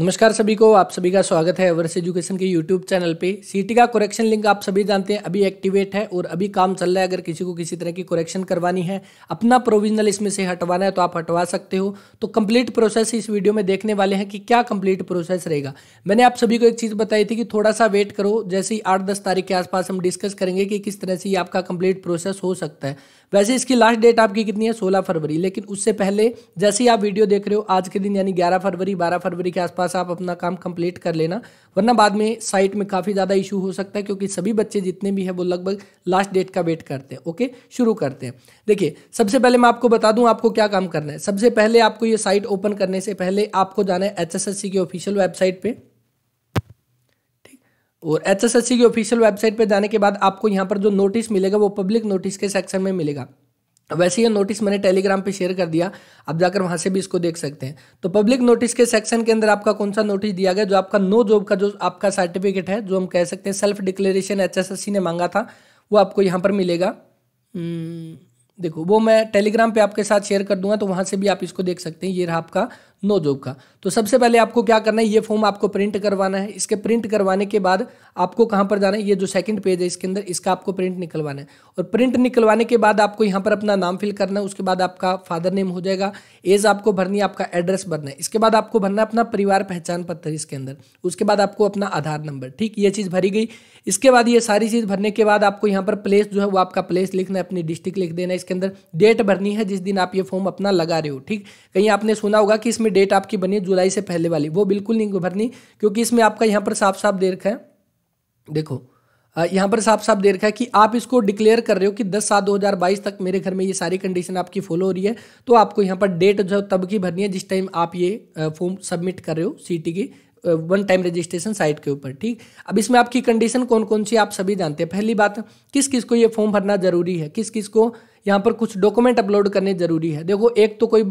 नमस्कार सभी को आप सभी का स्वागत है एवर्स एजुकेशन के यूट्यूब चैनल पे सीटी का कुरेक्शन लिंक आप सभी जानते हैं अभी एक्टिवेट है और अभी काम चल रहा है अगर किसी को किसी तरह की कुरेक्शन करवानी है अपना प्रोविजनल इसमें से हटवाना है तो आप हटवा सकते हो तो कंप्लीट प्रोसेस इस वीडियो में देखने वाले हैं कि क्या कंप्लीट प्रोसेस रहेगा मैंने आप सभी को एक चीज़ बताई थी कि थोड़ा सा वेट करो जैसे ही आठ दस तारीख के आसपास हम डिस्कस करेंगे कि किस तरह से ये आपका कंप्लीट प्रोसेस हो सकता है वैसे इसकी लास्ट डेट आपकी कितनी है सोलह फरवरी लेकिन उससे पहले जैसे ही आप वीडियो देख रहे हो आज के दिन यानी ग्यारह फरवरी बारह फरवरी के आसपास थोड़ा सा आप अपना काम कंप्लीट कर लेना वरना बाद में साइट में काफ़ी ज़्यादा इशू हो सकता है क्योंकि सभी बच्चे जितने भी हैं वो लगभग लास्ट डेट का वेट करते हैं ओके शुरू करते हैं देखिए सबसे पहले मैं आपको बता दूँ आपको क्या काम करना है सबसे पहले आपको ये साइट ओपन करने से पहले आपको जाना है एच की ऑफिशियल वेबसाइट पर और एच की ऑफिशियल वेबसाइट पर जाने के बाद आपको यहाँ पर जो नोटिस मिलेगा वो पब्लिक नोटिस के सेक्शन में मिलेगा वैसे ये नोटिस मैंने टेलीग्राम पे शेयर कर दिया आप जाकर वहां से भी इसको देख सकते हैं तो पब्लिक नोटिस के सेक्शन के अंदर आपका कौन सा नोटिस दिया गया जो आपका नो जॉब का जो आपका सर्टिफिकेट है जो हम कह सकते हैं सेल्फ डिक्लेरेशन एच ने मांगा था वो आपको यहाँ पर मिलेगा हम्म, देखो वो मैं टेलीग्राम पे आपके साथ शेयर कर दूंगा तो वहां से भी आप इसको देख सकते हैं ये रहा आपका नो जॉब का तो सबसे पहले आपको क्या करना है ये फॉर्म आपको प्रिंट करवाना है इसके प्रिंट करवाने के बाद आपको कहाँ पर जाना है ये जो सेकंड पेज है इसके अंदर इसका आपको प्रिंट निकलवाना है और प्रिंट निकलवाने के बाद आपको यहाँ पर अपना नाम फिल करना है उसके बाद आपका फादर नेम हो जाएगा एज आपको भरनी है आपका एड्रेस भरना है इसके बाद आपको भरना है अपना परिवार पहचान पत्र इसके अंदर उसके बाद आपको अपना आधार नंबर ठीक ये चीज़ भरी गई इसके बाद ये सारी चीज़ भरने के बाद आपको यहाँ पर प्लेस जो है वो आपका प्लेस लिखना है अपनी डिस्ट्रिक्ट लिख देना है इसके अंदर डेट भरनी है जिस दिन आप ये फॉर्म अपना लगा रहे हो ठीक कहीं आपने सुना होगा कि इसमें इसमें डेट आपकी बनी है जुलाई से पहले वाली वो बिल्कुल नहीं भरनी क्योंकि इसमें आपका यहाँ पर साफ साफ देख है देखो यहाँ पर साफ साफ देख है कि आप इसको डिक्लेयर कर रहे हो कि 10 सात 2022 तक मेरे घर में ये सारी कंडीशन आपकी फॉलो हो रही है तो आपको यहाँ पर डेट जो तब की भरनी है जिस टाइम आप ये फॉर्म सबमिट कर रहे हो सीटी की वन टाइम रजिस्ट्रेशन साइट के ऊपर ठीक अब इसमें आपकी कंडीशन कौन कौन सी आप सभी जानते हैं पहली बात किस किस को ये फॉर्म भरना जरूरी है किस किस को यहाँ पर कुछ डॉक्यूमेंट अपलोड करने जरूरी है देखो एक तो कोई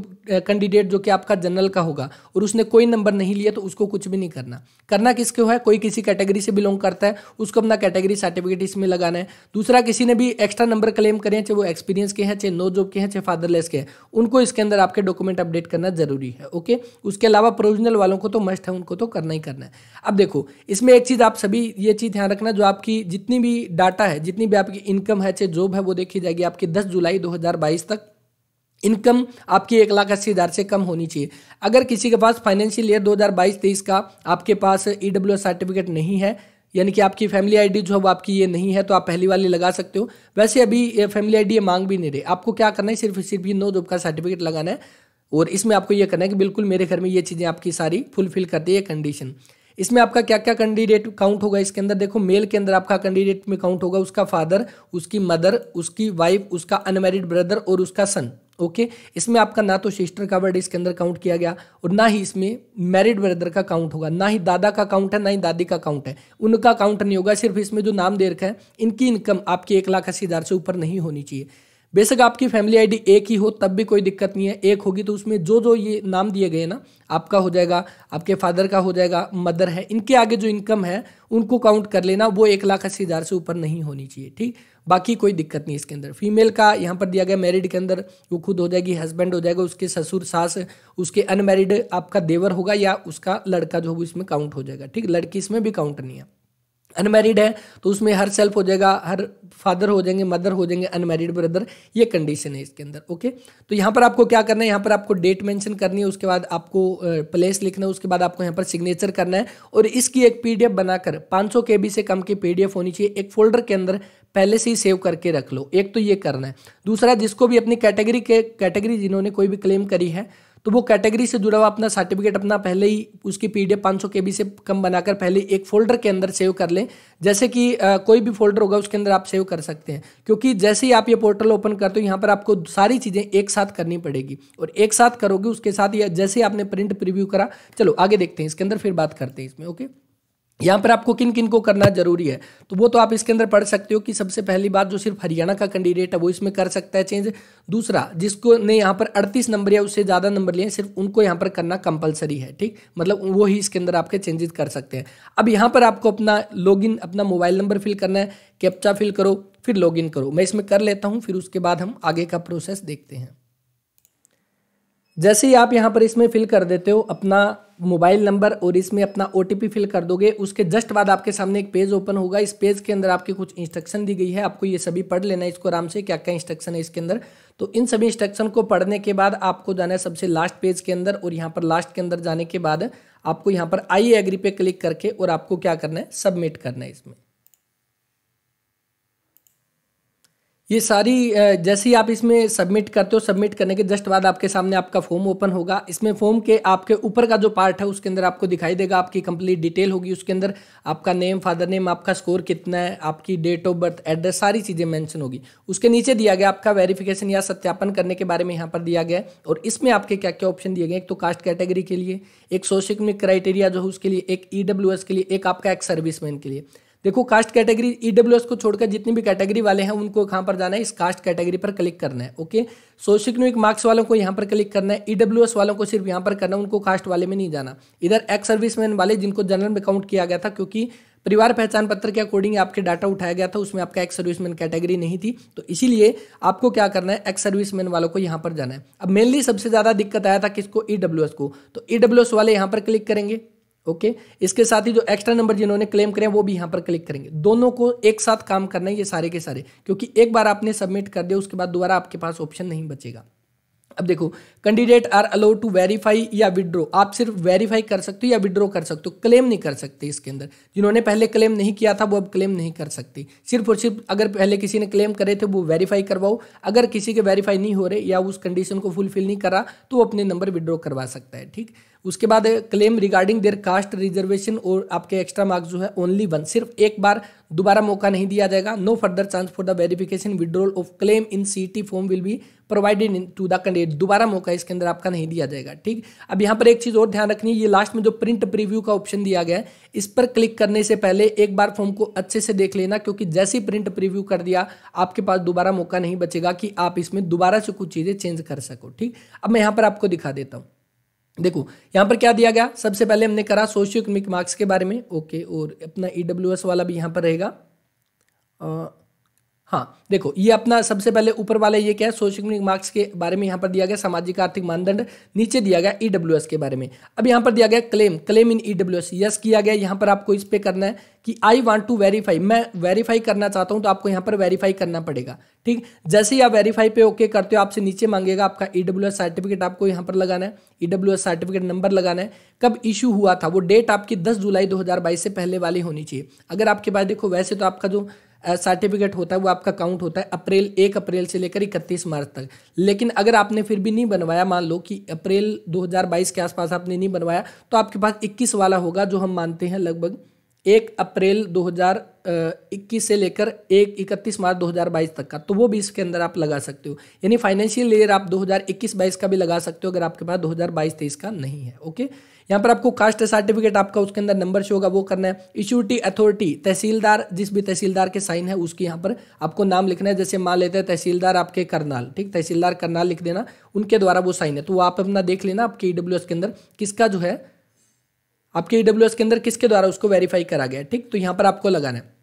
कैंडिडेट जो कि आपका जनरल का होगा और उसने कोई नंबर नहीं लिया तो उसको कुछ भी नहीं करना करना किसको है कोई किसी कैटेगरी से बिलोंग करता है उसको अपना कैटेगरी सर्टिफिकेट इसमें लगाना है दूसरा किसी ने भी एक्स्ट्रा नंबर क्लेम करें चाहे वो एक्सपीरियंस के हैं चाहे नो जॉब के हैं चाहे फादरलेस के हैं उनको इसके अंदर आपके डॉक्यूमेंट अपडेट करना जरूरी है ओके उसके अलावा प्रोविजनल वालों को तो मस्ट है उनको तो करना ही करना है अब देखो इसमें एक चीज़ आप सभी ये चीज़ ध्यान रखना जो आपकी जितनी भी डाटा है जितनी भी आपकी इनकम है चाहे जॉब है वो देखी जाएगी आपकी दस जुलाई जुलाई 2022 तक इनकम आपकी एक लाख अस्सी हज़ार से कम होनी चाहिए अगर किसी के पास फाइनेंशियल ईयर 2022-23 का आपके पास ई e सर्टिफिकेट नहीं है यानी कि आपकी फैमिली आईडी जो है वो आपकी ये नहीं है तो आप पहली वाली लगा सकते हो वैसे अभी ये फैमिली आईडी ये मांग भी नहीं रहे आपको क्या करना है सिर्फ सिर्फ ये नो जॉब का सर्टिफिकेट लगाना है और इसमें आपको ये करना है कि बिल्कुल मेरे घर में ये चीज़ें आपकी सारी फुलफिल करती है कंडीशन इसमें आपका क्या क्या कैंडिडेट काउंट होगा इसके अंदर देखो मेल के अंदर आपका कैंडिडेट में काउंट होगा उसका फादर उसकी मदर उसकी वाइफ उसका अनमेरिड ब्रदर और उसका सन ओके इसमें आपका ना तो सिस्टर का वर्ड इसके अंदर काउंट किया गया और ना ही इसमें मैरिड ब्रदर का काउंट होगा ना ही दादा का काउंट है ना ही दादी का काउंट है उनका काउंट नहीं होगा सिर्फ इसमें जो नाम दे रखा है इनकी इनकम आपकी एक लाख अस्सी हज़ार से ऊपर नहीं होनी चाहिए बेशक आपकी फैमिली आईडी एक ही हो तब भी कोई दिक्कत नहीं है एक होगी तो उसमें जो जो ये नाम दिए गए ना आपका हो जाएगा आपके फादर का हो जाएगा मदर है इनके आगे जो इनकम है उनको काउंट कर लेना वो एक लाख अस्सी हज़ार से ऊपर नहीं होनी चाहिए ठीक बाकी कोई दिक्कत नहीं इसके अंदर फीमेल का यहाँ पर दिया गया मैरिड के अंदर वो खुद हो जाएगी हस्बैंड हो जाएगा उसके ससुर सास उसके अनमेरिड आपका देवर होगा या उसका लड़का जो होगा इसमें काउंट हो जाएगा ठीक लड़की इसमें भी काउंट नहीं है अनमेरिड है तो उसमें हर सेल्फ हो जाएगा हर फादर हो जाएंगे मदर हो जाएंगे अनमेरिड ब्रदर ये कंडीशन है इसके अंदर ओके तो यहाँ पर आपको क्या करना है यहाँ पर आपको डेट मेंशन करनी है उसके बाद आपको प्लेस लिखना है उसके बाद आपको यहाँ पर सिग्नेचर करना है और इसकी एक पी बनाकर पाँच केबी से कम की पी होनी चाहिए एक फोल्डर के अंदर पहले से ही सेव करके रख लो एक तो ये करना है दूसरा जिसको भी अपनी कैटेगरी के कैटेगरी जिन्होंने कोई भी क्लेम करी है तो वो कैटेगरी से जुड़ा हुआ अपना सर्टिफिकेट अपना पहले ही उसकी पी डी एफ सौ के बी से कम बनाकर पहले एक फोल्डर के अंदर सेव कर लें जैसे कि आ, कोई भी फोल्डर होगा उसके अंदर आप सेव कर सकते हैं क्योंकि जैसे ही आप ये पोर्टल ओपन करते हो यहाँ पर आपको सारी चीज़ें एक साथ करनी पड़ेगी और एक साथ करोगे उसके साथ या जैसे ही आपने प्रिंट प्रिव्यू करा चलो आगे देखते हैं इसके अंदर फिर बात करते हैं इसमें ओके यहाँ पर आपको किन किन को करना जरूरी है तो वो तो आप इसके अंदर पढ़ सकते हो कि सबसे पहली बात जो सिर्फ हरियाणा का कैंडिडेट है वो इसमें कर सकता है चेंज दूसरा जिसको ने यहाँ पर 38 नंबर या उससे ज़्यादा नंबर लिए सिर्फ उनको यहाँ पर करना कंपलसरी है ठीक मतलब वो ही इसके अंदर आपके चेंजेस कर सकते हैं अब यहाँ पर आपको अपना लॉग अपना मोबाइल नंबर फिल करना है कैप्चा फिल करो फिर लॉग करो मैं इसमें कर लेता हूँ फिर उसके बाद हम आगे का प्रोसेस देखते हैं जैसे ही आप यहाँ पर इसमें फिल कर देते हो अपना मोबाइल नंबर और इसमें अपना ओ फिल कर दोगे उसके जस्ट बाद आपके सामने एक पेज ओपन होगा इस पेज के अंदर आपकी कुछ इंस्ट्रक्शन दी गई है आपको ये सभी पढ़ लेना है इसको आराम से क्या क्या इंस्ट्रक्शन है इसके अंदर तो इन सभी इंस्ट्रक्शन को पढ़ने के बाद आपको जाना है सबसे लास्ट पेज के अंदर और यहाँ पर लास्ट के अंदर जाने के बाद आपको यहाँ पर आई एग्री पे क्लिक करके और आपको क्या करना है सबमिट करना है इसमें ये सारी जैसे ही आप इसमें सबमिट करते हो सबमिट करने के जस्ट बाद आपके सामने आपका फॉर्म ओपन होगा इसमें फॉर्म के आपके ऊपर का जो पार्ट है उसके अंदर आपको दिखाई देगा आपकी कंप्लीट डिटेल होगी उसके अंदर आपका नेम फादर नेम आपका स्कोर कितना है आपकी डेट ऑफ बर्थ एड्रेस सारी चीज़ें मैंशन होगी उसके नीचे दिया गया आपका वेरिफिकेशन या सत्यापन करने के बारे में यहाँ पर दिया गया और इसमें आपके क्या क्या ऑप्शन दिए गए एक तो कास्ट कैटेगरी के लिए एक सोशिकमिक क्राइटेरिया जो है उसके लिए एक ई e के लिए एक आपका एक सर्विसमैन के लिए देखो कास्ट कैटेगरी ईडब्ल्यूएस को छोड़कर जितनी भी कैटेगरी वाले हैं उनको कहाँ पर जाना है इस कास्ट कैटेगरी पर क्लिक करना है ओके सोशिक्नोइक मार्क्स वालों को यहाँ पर क्लिक करना है ईडब्ल्यूएस e वालों को सिर्फ यहाँ पर करना है उनको कास्ट वाले में नहीं जाना इधर एक्स सर्विसमैन वाले जिनको जनरल में काउंट किया गया था क्योंकि परिवार पहचान पत्र के अकॉर्डिंग आपके डाटा उठाया गया था उसमें आपका एक्स सर्विसमैन कैटेगरी नहीं थी तो इसीलिए आपको क्या करना है एक्स सर्विसमैन वालों को यहां पर जाना है अब मेनली सबसे ज़्यादा दिक्कत आया था किसको ईडब्ल्यूएस e को तो ईडब्ल्यूएस e वाले यहाँ पर क्लिक करेंगे ओके इसके साथ ही जो एक्स्ट्रा नंबर जिन्होंने क्लेम करें वो भी यहाँ पर क्लिक करेंगे दोनों को एक साथ काम करना है ये सारे के सारे क्योंकि एक बार आपने सबमिट कर दिया उसके बाद दोबारा आपके पास ऑप्शन नहीं बचेगा अब देखो candidate are allowed to verify या विड्रो आप सिर्फ वेरीफाई कर सकते हो या विड्रो कर सकते हो क्लेम नहीं कर सकते इसके अंदर जिन्होंने पहले क्लेम नहीं किया था वो अब क्लेम नहीं कर सकते सिर्फ और सिर्फ अगर पहले किसी ने क्लेम करे थे वो वेरीफाई करवाओ अगर किसी के वेरीफाई नहीं हो रहे या उस कंडीशन को फुलफिल नहीं करा तो वो अपने नंबर विड्रो करवा सकता है ठीक उसके बाद claim regarding their caste reservation और आपके एक्स्ट्रा मार्क्स जो है ओनली वन सिर्फ एक बार दोबारा मौका नहीं दिया जाएगा no further chance for the verification withdrawal of claim in CT form will be provided in to the candidate दोबारा मौका इसके अंदर आपका नहीं दिया जाएगा ठीक अब यहाँ पर एक चीज़ और ध्यान रखनी है ये लास्ट में जो प्रिंट प्रीव्यू का ऑप्शन दिया गया है इस पर क्लिक करने से पहले एक बार फॉर्म को अच्छे से देख लेना क्योंकि जैसे ही प्रिंट प्रीव्यू कर दिया आपके पास दोबारा मौका नहीं बचेगा कि आप इसमें दोबारा से कुछ चीज़ें चेंज कर सको ठीक अब मैं यहाँ पर आपको दिखा देता हूँ देखो यहाँ पर क्या दिया गया सबसे पहले हमने करा सोशियो इकोनॉमिक मार्क्स के बारे में ओके और अपना ई e वाला भी यहाँ पर रहेगा हाँ देखो ये अपना सबसे पहले ऊपर वाले ये क्या है सोशल मार्क्स के बारे में यहाँ पर दिया गया सामाजिक आर्थिक मानदंड नीचे दिया गया ई e के बारे में अब यहाँ पर दिया गया क्लेम क्लेम इन ई यस किया गया यहाँ पर आपको इस पर करना है कि आई वॉन्ट टू वेरीफाई मैं वेरीफाई करना चाहता हूँ तो आपको यहाँ पर वेरीफाई करना पड़ेगा ठीक जैसे ही आप वेरीफाई पे ओके करते हो आपसे नीचे मांगेगा आपका ई e सर्टिफिकेट आपको यहाँ पर लगाना है ई सर्टिफिकेट नंबर लगाना है कब इशू हुआ था वो डेट आपकी दस जुलाई दो से पहले वाली होनी चाहिए अगर आपके पास देखो वैसे तो आपका जो सर्टिफिकेट होता है वो आपका काउंट होता है अप्रैल एक अप्रैल से लेकर इकतीस मार्च तक लेकिन अगर आपने फिर भी नहीं बनवाया मान लो कि अप्रैल 2022 के आसपास आपने नहीं बनवाया तो आपके पास 21 वाला होगा जो हम मानते हैं लगभग एक अप्रैल 2021 से लेकर एक इकतीस मार्च 2022 तक का तो वो भी इसके अंदर आप लगा सकते हो यानी फाइनेंशियल ईयर आप 2021-22 का भी लगा सकते हो अगर आपके पास 2022-23 का नहीं है ओके यहाँ पर आपको कास्ट सर्टिफिकेट आपका उसके अंदर नंबर शो होगा वो करना है इश्यूटी अथॉरिटी तहसीलदार जिस भी तहसीलदार के साइन है उसके यहाँ पर आपको नाम लिखना है जैसे मान लेते हैं तहसीलदार आपके करनाल ठीक तहसीलदार करनाल लिख देना उनके द्वारा वो साइन है तो आप अपना देख लेना आपके ई e के अंदर किसका जो है आपके ई e के अंदर किसके द्वारा उसको वेरीफाई करा गया ठीक तो यहाँ पर आपको लगाना है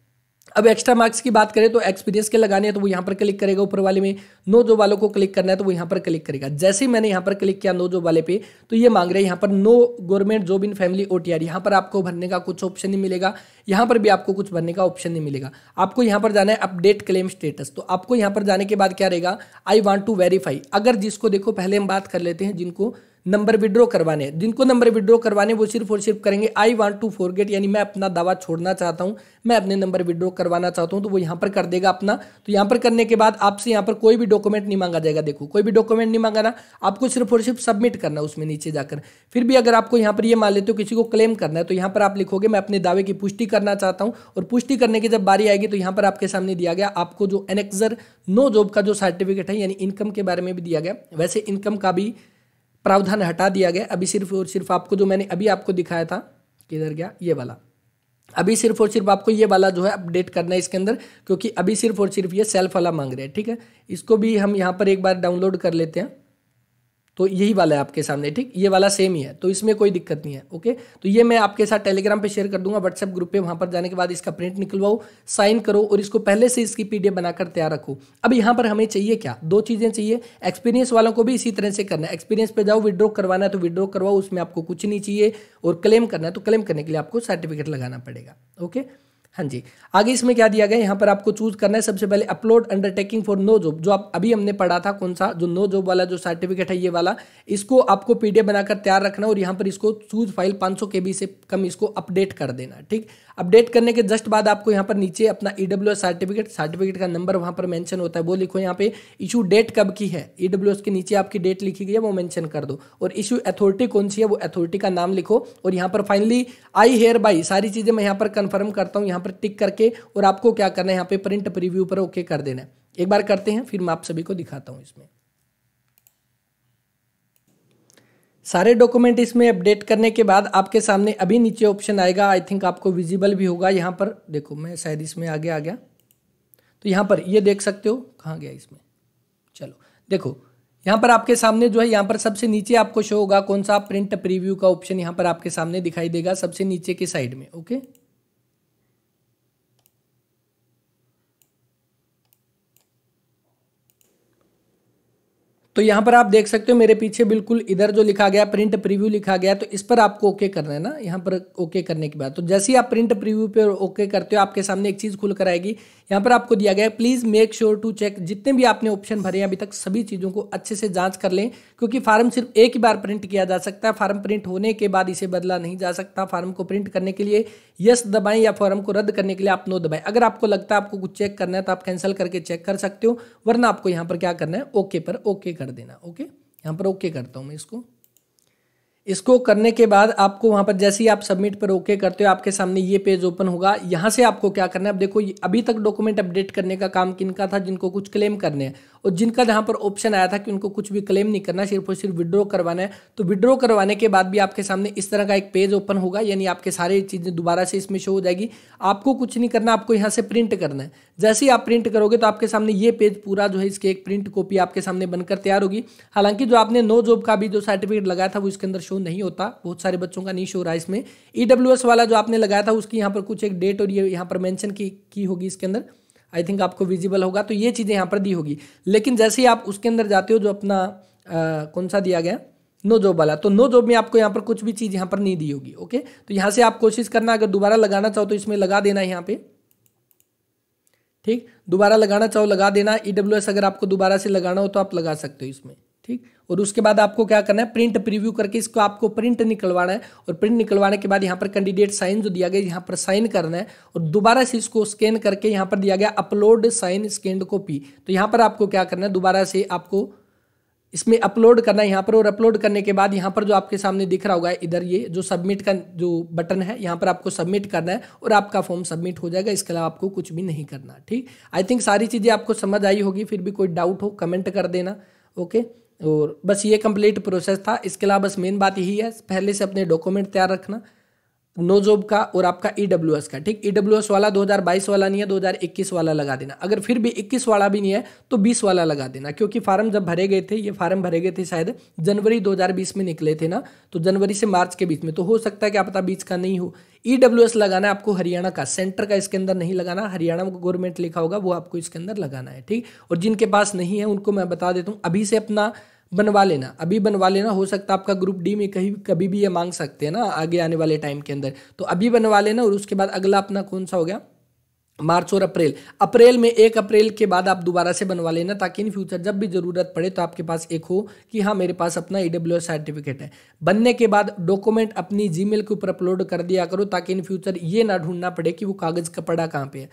अब एक्स्ट्रा मार्क्स की बात करें तो एक्सपीरियंस के लगाने हैं तो वो यहाँ पर क्लिक करेगा ऊपर वाले में नो जो वालों को क्लिक करना है तो वो यहाँ पर क्लिक करेगा जैसे ही मैंने यहाँ पर क्लिक किया नो जो वाले पे तो ये मांग रहे हैं यहाँ पर no government job in family O T R यहाँ पर आपको भरने का कुछ ऑप्शन नहीं मिलेगा यहाँ पर भी आपको कुछ भरने का ऑप्शन नहीं मिलेगा आपको यहाँ पर जाना है अपडेट क्लेम स्टेटस तो आपको यहाँ पर जाने के बाद क्या रहेगा आई वॉन्ट टू वेरीफाई अगर जिसको देखो पहले हम बात कर लेते हैं जिनको नंबर विड्रॉ करवाने हैं जिनको नंबर विड्रॉ करवाने वो सिर्फ और सिर्फ करेंगे आई वांट टू फॉरगेट यानी मैं अपना दावा छोड़ना चाहता हूँ मैं अपने नंबर विड्रॉ करवाना चाहता हूँ तो वो यहाँ पर कर देगा अपना तो यहाँ पर करने के बाद आपसे यहाँ पर कोई भी डॉक्यूमेंट नहीं मांगा जाएगा देखो कोई भी डॉक्यूमेंट नहीं मांगाना आपको सिर्फ और सिर्फ सबमिट करना है उसमें नीचे जाकर फिर भी अगर आपको यहाँ पर ये मान लेते हो किसी को क्लेम करना है तो यहाँ पर आप लिखोगे मैं अपने दावे की पुष्टि करना चाहता हूँ और पुष्टि करने की जब बारी आएगी तो यहाँ पर आपके सामने दिया गया आपको जो एनेक्जर नो जॉब का जो सर्टिफिकेट है यानी इनकम के बारे में भी दिया गया वैसे इनकम का भी प्रावधान हटा दिया गया अभी सिर्फ और सिर्फ आपको जो मैंने अभी आपको दिखाया था किधर गया ये वाला अभी सिर्फ और सिर्फ आपको ये वाला जो है अपडेट करना है इसके अंदर क्योंकि अभी सिर्फ और सिर्फ ये सेल्फ वाला मांग रहे हैं ठीक है इसको भी हम यहाँ पर एक बार डाउनलोड कर लेते हैं तो यही वाला है आपके सामने ठीक ये वाला सेम ही है तो इसमें कोई दिक्कत नहीं है ओके तो ये मैं आपके साथ टेलीग्राम पे शेयर कर दूंगा व्हाट्सएप ग्रुप पे वहाँ पर जाने के बाद इसका प्रिंट निकलवाओ साइन करो और इसको पहले से इसकी पीडीएफ बनाकर तैयार रखो अब यहाँ पर हमें चाहिए क्या दो चीज़ें चाहिए एक्सपीरियंस वालों को भी इसी तरह से करना है एक्सपीरियंस पे जाओ विड्रॉ करवाना है तो विड्रॉ करवाओ उसमें आपको कुछ नहीं चाहिए और क्लेम करना है तो क्लेम करने के लिए आपको सर्टिफिकेट लगाना पड़ेगा ओके हाँ जी आगे इसमें क्या दिया गया यहाँ पर आपको चूज करना है सबसे पहले upload undertaking for no job जो आप अभी हमने पढ़ा था कौन सा जो नो जॉब वाला जो सर्टिफिकेट है ये वाला इसको आपको पीडीएफ बनाकर तैयार रखना और यहाँ पर इसको चूज फाइल 500 बी से कम इसको अपडेट कर देना ठीक अपडेट करने के जस्ट बाद आपको यहाँ पर नीचे अपना ई सर्टिफिकेट सर्टिफिकेट का नंबर वहाँ पर मैंशन होता है वो लिखो यहाँ पे इशू डेट कब की है ई के नीचे आपकी डेट लिखी गई है वो मैंशन कर दो और इशू अथॉरिटी कौन सी है वो अथॉरिटी का नाम लिखो और यहाँ पर फाइनली आई हेयर बाई सारी चीज़ें मैं यहाँ पर कन्फर्म करता हूँ यहाँ पर टिक करके और आपको क्या करना है यहाँ पर प्रिंट प्रिव्यू पर ओके कर देना है एक बार करते हैं फिर मैं आप सभी को दिखाता हूँ इसमें सारे डॉक्यूमेंट इसमें अपडेट करने के बाद आपके सामने अभी नीचे ऑप्शन आएगा आई थिंक आपको विजिबल भी होगा यहाँ पर देखो मैं शायद इसमें आगे आ गया तो यहाँ पर ये देख सकते हो कहाँ गया इसमें चलो देखो यहाँ पर आपके सामने जो है यहाँ पर सबसे नीचे आपको शो होगा कौन सा प्रिंट प्रीव्यू का ऑप्शन यहाँ पर आपके सामने दिखाई देगा सबसे नीचे के साइड में ओके तो यहाँ पर आप देख सकते हो मेरे पीछे बिल्कुल इधर जो लिखा गया प्रिंट प्रीव्यू लिखा गया तो इस पर आपको ओके करना है ना यहाँ पर ओके करने के बाद तो जैसे ही आप प्रिंट प्रीव्यू पर ओके करते हो आपके सामने एक चीज़ खुल कर आएगी यहाँ पर आपको दिया गया है please make sure to check जितने भी आपने ऑप्शन भरे हैं अभी तक सभी चीज़ों को अच्छे से जाँच कर लें क्योंकि फार्म सिर्फ एक ही बार प्रिंट किया जा सकता है फार्म प्रिंट होने के बाद इसे बदला नहीं जा सकता फार्म को प्रिंट करने के लिए यस दबाएं या फॉर्म को रद्द करने के लिए आप नो दबाएं अगर आपको लगता है आपको कुछ चेक करना है तो आप कैंसिल करके चेक कर सकते हो वरना आपको यहाँ पर क्या करना है ओके पर ओके करना कर देना ओके यहाँ पर ओके करता हूँ मैं इसको इसको करने के बाद आपको वहां पर जैसे ही आप सबमिट पर ओके करते हो आपके सामने ये पेज ओपन होगा यहां से आपको क्या करना है अब देखो अभी तक डॉक्यूमेंट अपडेट करने का काम किनका था जिनको कुछ क्लेम करने हैं और जिनका जहां पर ऑप्शन आया था कि उनको कुछ भी क्लेम नहीं करना सिर्फ और सिर्फ विड्रॉ करवाना है तो विड्रॉ करवाने के बाद भी आपके सामने इस तरह का एक पेज ओपन होगा यानी आपके सारी चीज़ें दोबारा से इसमें शो हो जाएगी आपको कुछ नहीं करना आपको यहाँ से प्रिंट करना है जैसे ही आप प्रिंट करोगे तो आपके सामने ये पेज पूरा जो है इसके एक प्रिंट कॉपी आपके सामने बनकर तैयार होगी हालांकि जो आपने नो जॉब का भी जो सर्टिफिकेट लगाया था वो इसके अंदर शो शो नहीं होता बहुत सारे बच्चों का नहीं शो रहा इसमें ई e वाला जो आपने लगाया था उसकी यहाँ पर कुछ एक डेट और ये यहाँ पर मैंशन की, की होगी इसके अंदर आई थिंक आपको विजिबल होगा तो ये चीज़ें यहाँ पर दी होगी लेकिन जैसे ही आप उसके अंदर जाते हो जो अपना आ, कौन सा दिया गया नो जॉब वाला तो नो जॉब में आपको यहाँ पर कुछ भी चीज़ यहाँ पर नहीं दी होगी ओके तो यहाँ से आप कोशिश करना अगर दोबारा लगाना चाहो तो इसमें लगा देना यहाँ पे ठीक दोबारा लगाना चाहो लगा देना ई e अगर आपको दोबारा से लगाना हो तो आप लगा सकते हो इसमें ठीक और उसके बाद आपको क्या करना है प्रिंट प्रीव्यू करके इसको आपको प्रिंट निकलवाना है और प्रिंट निकलवाने के बाद यहाँ पर कैंडिडेट साइन जो दिया गया यहाँ पर साइन करना है और दोबारा से इसको स्कैन करके यहाँ पर दिया गया अपलोड साइन स्कैंड कॉपी तो यहाँ पर आपको क्या करना है दोबारा से आपको इसमें अपलोड करना है यहाँ पर और अपलोड करने के बाद यहाँ पर जो आपके सामने दिख रहा होगा इधर ये जो सबमिट का जो बटन है यहाँ पर आपको सबमिट करना है और आपका फॉर्म सबमिट हो जाएगा इसके अलावा आपको कुछ भी नहीं करना ठीक आई थिंक सारी चीज़ें आपको समझ आई होगी फिर भी कोई डाउट हो कमेंट कर देना ओके और बस ये कंप्लीट प्रोसेस था इसके अलावा बस मेन बात यही है पहले से अपने डॉक्यूमेंट तैयार रखना नो जॉब का और आपका ई e का ठीक ई e वाला 2022 वाला नहीं है 2021 वाला लगा देना अगर फिर भी 21 वाला भी नहीं है तो 20 वाला लगा देना क्योंकि फार्म जब भरे गए थे ये फार्म भरे गए थे शायद जनवरी 2020 में निकले थे ना तो जनवरी से मार्च के बीच में तो हो सकता है कि आपता बीच का नहीं हो ई e लगाना है आपको हरियाणा का सेंटर का इसके अंदर नहीं लगाना हरियाणा को गवर्नमेंट लिखा होगा वो आपको इसके अंदर लगाना है ठीक और जिनके पास नहीं है उनको मैं बता देता हूँ अभी से अपना बनवा लेना अभी बनवा लेना हो सकता है आपका ग्रुप डी में कहीं कभी भी ये मांग सकते हैं ना आगे आने वाले टाइम के अंदर तो अभी बनवा लेना और उसके बाद अगला अपना कौन सा हो गया मार्च और अप्रैल अप्रैल में एक अप्रैल के बाद आप दोबारा से बनवा लेना ताकि इन फ्यूचर जब भी ज़रूरत पड़े तो आपके पास एक हो कि हाँ मेरे पास अपना ई डब्ल्यू सर्टिफिकेट है बनने के बाद डॉक्यूमेंट अपनी मेल के ऊपर अपलोड कर दिया करो ताकि इन फ्यूचर ये ना ढूंढना पड़े कि वो कागज़ कपड़ा कहाँ पे है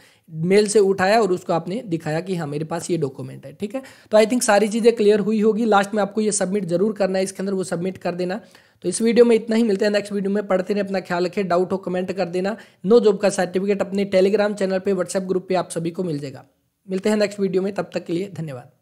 मेल से उठाया और उसको आपने दिखाया कि हाँ मेरे पास ये डॉक्यूमेंट है ठीक है तो आई थिंक सारी चीज़ें क्लियर हुई होगी लास्ट में आपको ये सबमिट जरूर करना है इसके अंदर वो सबमिट कर देना तो इस वीडियो में इतना ही मिलता है नेक्स्ट वीडियो में पढ़ते रहे अपना ख्याल रखें डाउट हो कमेंट कर देना नो जॉब का सर्टिफिकेट अपने टेलीग्राम चैनल पर व्हाट्सएप ग्रुप पर आप सभी को मिल जाएगा मिलते हैं नेक्स्ट वीडियो में तब तक के लिए धन्यवाद